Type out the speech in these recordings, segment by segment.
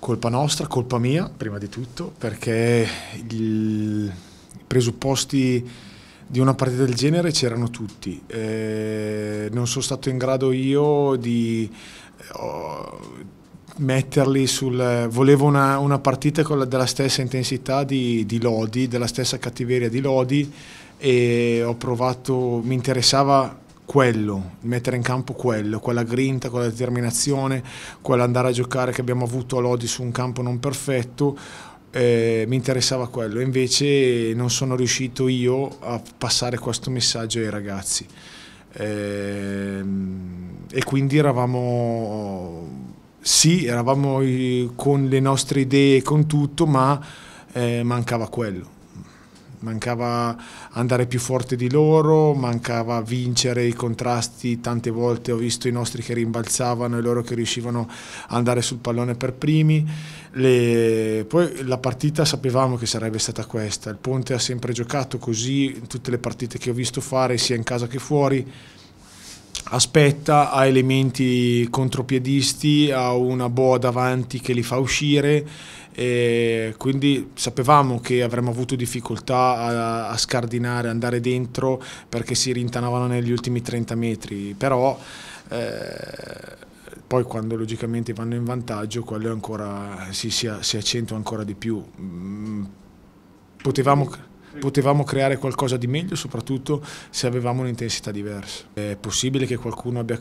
colpa nostra, colpa mia prima di tutto, perché i presupposti di una partita del genere c'erano tutti. Eh, non sono stato in grado io di oh, metterli sul... Volevo una, una partita la, della stessa intensità di, di Lodi, della stessa cattiveria di Lodi e ho provato, mi interessava quello, mettere in campo quello, quella grinta, quella determinazione, quell'andare a giocare che abbiamo avuto a Lodi su un campo non perfetto, eh, mi interessava quello, invece non sono riuscito io a passare questo messaggio ai ragazzi. Eh, e quindi eravamo, sì, eravamo con le nostre idee, con tutto, ma eh, mancava quello mancava andare più forte di loro, mancava vincere i contrasti, tante volte ho visto i nostri che rimbalzavano e loro che riuscivano ad andare sul pallone per primi, le... poi la partita sapevamo che sarebbe stata questa, il Ponte ha sempre giocato così tutte le partite che ho visto fare sia in casa che fuori, aspetta, ha elementi contropiedisti, ha una boa davanti che li fa uscire e quindi sapevamo che avremmo avuto difficoltà a, a scardinare, andare dentro perché si rintanavano negli ultimi 30 metri, però eh, poi quando logicamente vanno in vantaggio quello ancora, si, si, si accentua ancora di più. Mm, potevamo Potevamo creare qualcosa di meglio soprattutto se avevamo un'intensità diversa. È possibile che qualcuno abbia,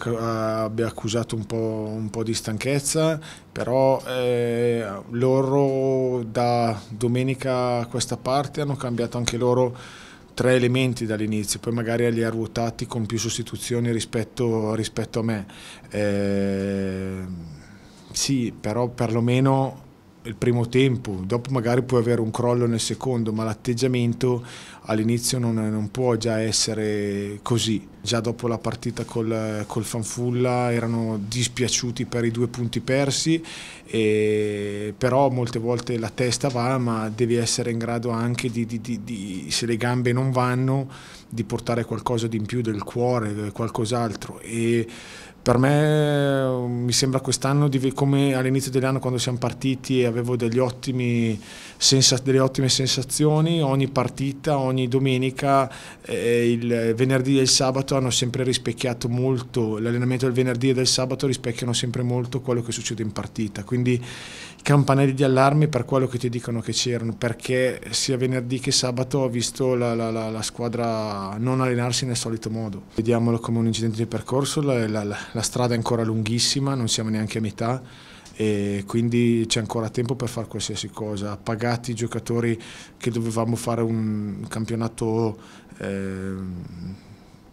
abbia accusato un po', un po', di stanchezza, però eh, loro da domenica a questa parte hanno cambiato anche loro tre elementi dall'inizio, poi magari li ha ruotati con più sostituzioni rispetto, rispetto a me. Eh, sì, però perlomeno il primo tempo, dopo magari puoi avere un crollo nel secondo, ma l'atteggiamento all'inizio non, non, può già essere così. Già dopo la partita col, col Fanfulla erano dispiaciuti per i due punti persi, e, però molte volte la testa va, ma devi essere in grado anche di, di, di, di se le gambe non vanno, di portare qualcosa di in più del cuore, qualcos'altro. E per me ehm, mi sembra quest'anno come all'inizio dell'anno quando siamo partiti e avevo ottimi, delle ottime sensazioni, ogni partita, ogni domenica, eh, il venerdì e il sabato hanno sempre rispecchiato molto, l'allenamento del venerdì e del sabato rispecchiano sempre molto quello che succede in partita, quindi campanelli di allarme per quello che ti dicono che c'erano, perché sia venerdì che sabato ho visto la, la, la, la squadra non allenarsi nel solito modo. Vediamolo come un incidente di percorso, la, la strada è ancora lunghissima, non siamo neanche a metà e quindi c'è ancora tempo per fare qualsiasi cosa. Pagati i giocatori che dovevamo fare un campionato... Eh,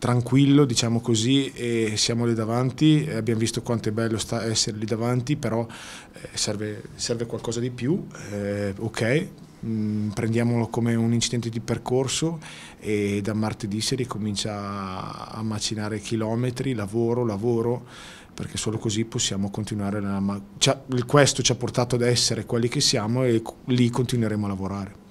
tranquillo, diciamo così, e siamo lì davanti, abbiamo visto quanto è bello essere lì davanti, però eh, serve, serve qualcosa di più, eh, ok, mh, mm, prendiamolo come un incidente di percorso e da martedì si ricomincia a macinare chilometri, lavoro, lavoro, perché solo così possiamo continuare, la, cioè, questo ci ha portato ad essere quelli che siamo e lì continueremo a lavorare.